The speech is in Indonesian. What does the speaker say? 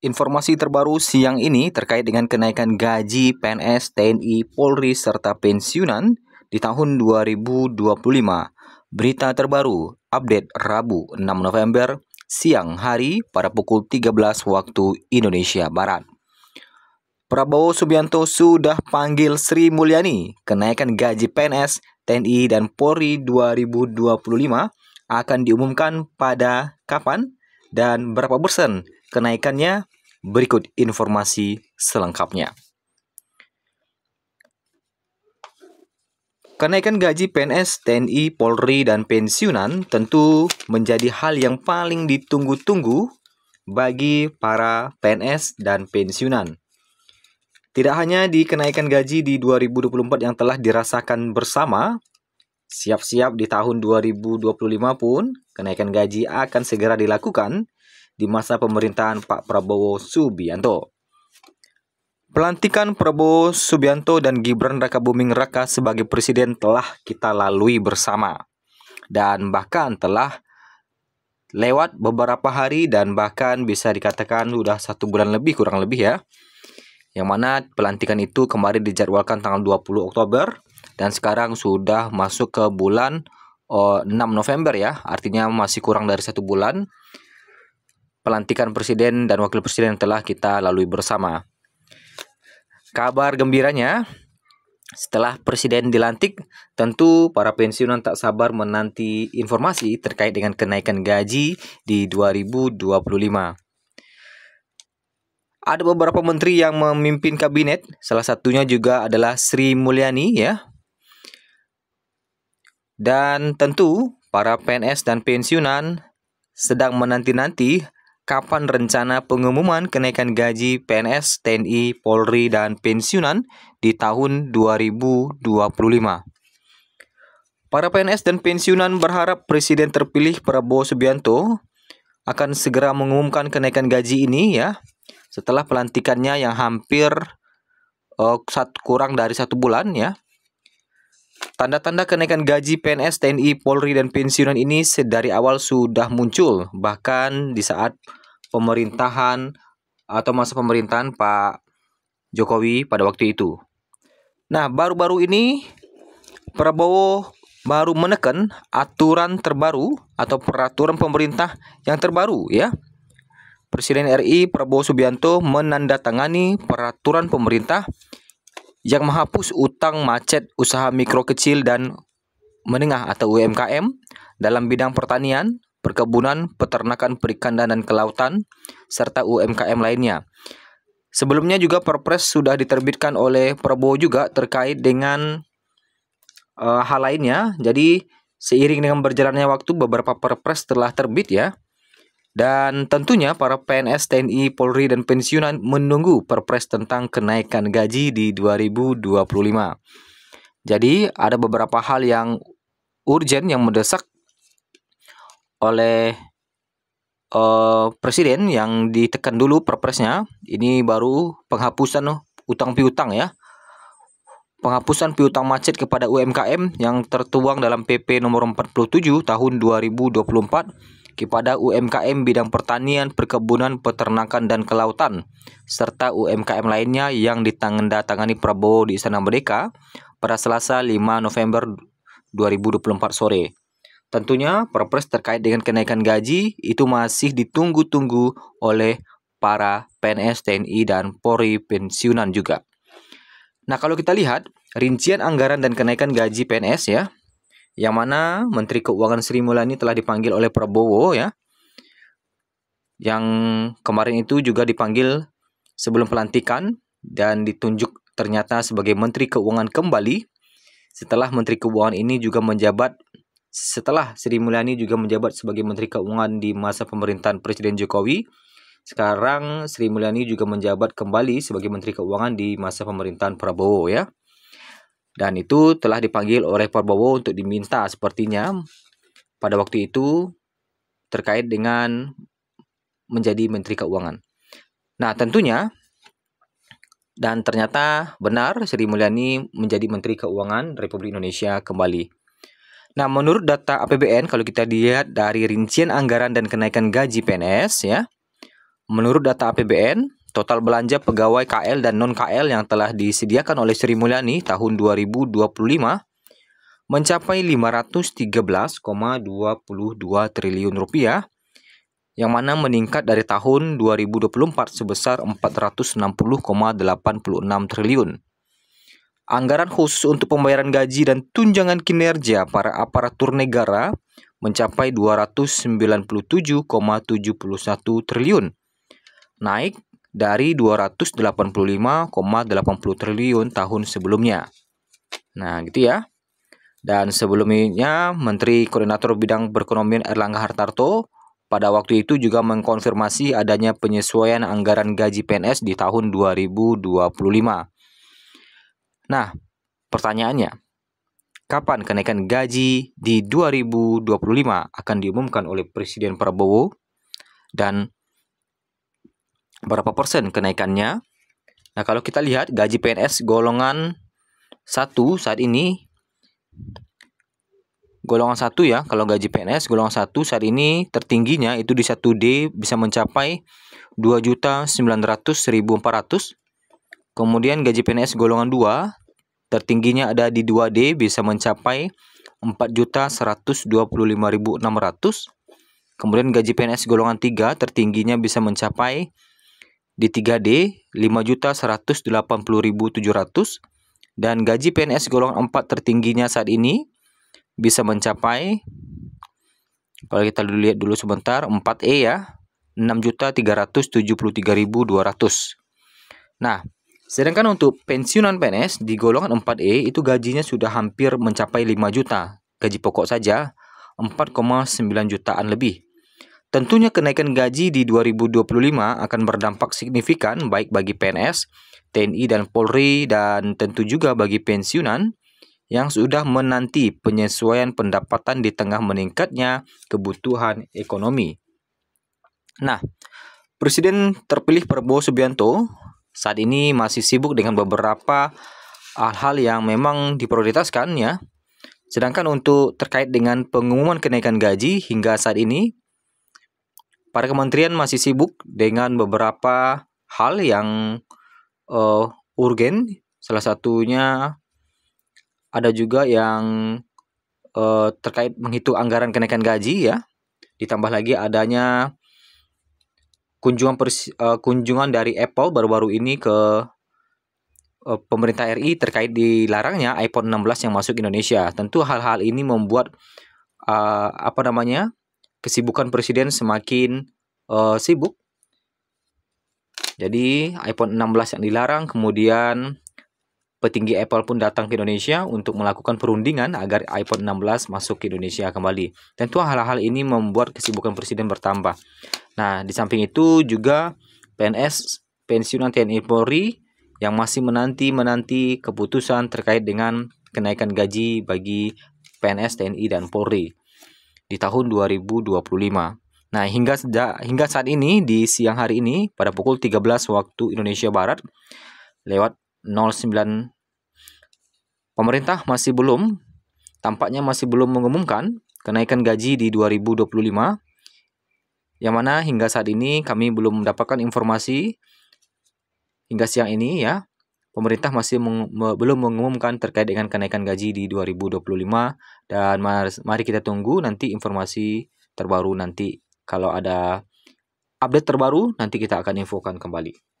Informasi terbaru siang ini terkait dengan kenaikan gaji PNS, TNI, Polri, serta pensiunan di tahun 2025. Berita terbaru, update Rabu 6 November, siang hari pada pukul 13 waktu Indonesia Barat. Prabowo Subianto sudah panggil Sri Mulyani, kenaikan gaji PNS, TNI, dan Polri 2025 akan diumumkan pada kapan dan berapa persen kenaikannya Berikut informasi selengkapnya. Kenaikan gaji PNS, TNI, Polri, dan pensiunan tentu menjadi hal yang paling ditunggu-tunggu bagi para PNS dan pensiunan. Tidak hanya di kenaikan gaji di 2024 yang telah dirasakan bersama, siap-siap di tahun 2025 pun kenaikan gaji akan segera dilakukan di masa pemerintahan Pak Prabowo Subianto. Pelantikan Prabowo Subianto dan Gibran Raka Buming Raka sebagai presiden telah kita lalui bersama dan bahkan telah lewat beberapa hari dan bahkan bisa dikatakan sudah satu bulan lebih kurang lebih ya yang mana pelantikan itu kemarin dijadwalkan tanggal 20 Oktober dan sekarang sudah masuk ke bulan oh, eh, 6 November ya artinya masih kurang dari satu bulan pelantikan presiden dan wakil presiden yang telah kita lalui bersama. Kabar gembiranya, setelah presiden dilantik, tentu para pensiunan tak sabar menanti informasi terkait dengan kenaikan gaji di 2025. Ada beberapa menteri yang memimpin kabinet, salah satunya juga adalah Sri Mulyani ya. Dan tentu para PNS dan pensiunan sedang menanti-nanti kapan rencana pengumuman kenaikan gaji PNS, TNI, Polri, dan pensiunan di tahun 2025. Para PNS dan pensiunan berharap Presiden terpilih Prabowo Subianto akan segera mengumumkan kenaikan gaji ini ya setelah pelantikannya yang hampir uh, kurang dari satu bulan ya. Tanda-tanda kenaikan gaji PNS, TNI, Polri, dan pensiunan ini sedari awal sudah muncul, bahkan di saat pemerintahan atau masa pemerintahan Pak Jokowi pada waktu itu. Nah, baru-baru ini Prabowo baru menekan aturan terbaru atau peraturan pemerintah yang terbaru ya. Presiden RI Prabowo Subianto menandatangani peraturan pemerintah yang menghapus utang macet usaha mikro kecil dan menengah atau UMKM dalam bidang pertanian, perkebunan, peternakan, perikanan, dan kelautan, serta UMKM lainnya. Sebelumnya juga Perpres sudah diterbitkan oleh Prabowo juga terkait dengan uh, hal lainnya. Jadi seiring dengan berjalannya waktu beberapa Perpres telah terbit ya. Dan tentunya para PNS TNI, Polri dan pensiunan menunggu Perpres tentang kenaikan gaji di 2025. Jadi ada beberapa hal yang urgent yang mendesak oleh uh, presiden yang ditekan dulu perpresnya. Ini baru penghapusan oh, utang piutang ya. Penghapusan piutang macet kepada UMKM yang tertuang dalam PP nomor 47 tahun 2024 kepada UMKM bidang pertanian, perkebunan, peternakan, dan kelautan, serta UMKM lainnya yang ditandatangani Prabowo di Istana Merdeka pada Selasa 5 November 2024 sore. Tentunya, perpres terkait dengan kenaikan gaji itu masih ditunggu-tunggu oleh para PNS TNI dan Polri pensiunan juga. Nah, kalau kita lihat rincian anggaran dan kenaikan gaji PNS ya, yang mana Menteri Keuangan Sri Mulyani telah dipanggil oleh Prabowo ya. Yang kemarin itu juga dipanggil sebelum pelantikan dan ditunjuk ternyata sebagai Menteri Keuangan kembali setelah Menteri Keuangan ini juga menjabat setelah Sri Mulyani juga menjabat sebagai Menteri Keuangan di masa pemerintahan Presiden Jokowi, sekarang Sri Mulyani juga menjabat kembali sebagai Menteri Keuangan di masa pemerintahan Prabowo ya. Dan itu telah dipanggil oleh Prabowo untuk diminta sepertinya pada waktu itu terkait dengan menjadi Menteri Keuangan. Nah, tentunya dan ternyata benar Sri Mulyani menjadi Menteri Keuangan Republik Indonesia kembali. Nah, menurut data APBN kalau kita lihat dari rincian anggaran dan kenaikan gaji PNS ya. Menurut data APBN, total belanja pegawai KL dan non KL yang telah disediakan oleh Sri Mulyani tahun 2025 mencapai 513,22 triliun rupiah yang mana meningkat dari tahun 2024 sebesar 460,86 triliun. Anggaran khusus untuk pembayaran gaji dan tunjangan kinerja para aparatur negara mencapai 297,71 triliun, naik dari 285,80 triliun tahun sebelumnya. Nah, gitu ya. Dan sebelumnya, Menteri Koordinator Bidang Perekonomian Erlangga Hartarto pada waktu itu juga mengkonfirmasi adanya penyesuaian anggaran gaji PNS di tahun 2025 Nah, pertanyaannya, kapan kenaikan gaji di 2025 akan diumumkan oleh Presiden Prabowo dan berapa persen kenaikannya? Nah, kalau kita lihat gaji PNS golongan 1 saat ini golongan 1 ya, kalau gaji PNS golongan 1 saat ini tertingginya itu di 1D bisa mencapai 2.900.400. Kemudian gaji PNS golongan 2 Tertingginya ada di 2D bisa mencapai 4.125.600. Kemudian gaji PNS golongan 3 tertingginya bisa mencapai di 3D 5.180.700 dan gaji PNS golongan 4 tertingginya saat ini bisa mencapai kalau kita lihat dulu sebentar 4E ya 6.373.200. Nah, Sedangkan untuk pensiunan PNS di golongan 4E itu gajinya sudah hampir mencapai 5 juta. Gaji pokok saja 4,9 jutaan lebih. Tentunya kenaikan gaji di 2025 akan berdampak signifikan baik bagi PNS, TNI dan Polri dan tentu juga bagi pensiunan yang sudah menanti penyesuaian pendapatan di tengah meningkatnya kebutuhan ekonomi. Nah, Presiden terpilih Prabowo Subianto saat ini masih sibuk dengan beberapa hal-hal yang memang diprioritaskan ya. Sedangkan untuk terkait dengan pengumuman kenaikan gaji hingga saat ini, para kementerian masih sibuk dengan beberapa hal yang uh, urgen. Salah satunya ada juga yang uh, terkait menghitung anggaran kenaikan gaji ya. Ditambah lagi adanya kunjungan pers uh, eh, kunjungan dari Apple baru-baru ini ke uh, pemerintah RI terkait dilarangnya iPhone 16 yang masuk Indonesia. Tentu hal-hal ini membuat uh, apa namanya? kesibukan presiden semakin uh, sibuk. Jadi iPhone 16 yang dilarang kemudian petinggi Apple pun datang ke Indonesia untuk melakukan perundingan agar iPhone 16 masuk ke Indonesia kembali. Tentu hal-hal ini membuat kesibukan presiden bertambah. Nah, di samping itu juga PNS pensiunan TNI Polri yang masih menanti-menanti keputusan terkait dengan kenaikan gaji bagi PNS TNI dan Polri di tahun 2025. Nah, hingga sejak hingga saat ini di siang hari ini pada pukul 13 waktu Indonesia Barat lewat 09 pemerintah masih belum tampaknya masih belum mengumumkan kenaikan gaji di 2025 yang mana hingga saat ini kami belum mendapatkan informasi hingga siang ini ya. Pemerintah masih meng belum mengumumkan terkait dengan kenaikan gaji di 2025 dan mari kita tunggu nanti informasi terbaru nanti kalau ada update terbaru nanti kita akan infokan kembali.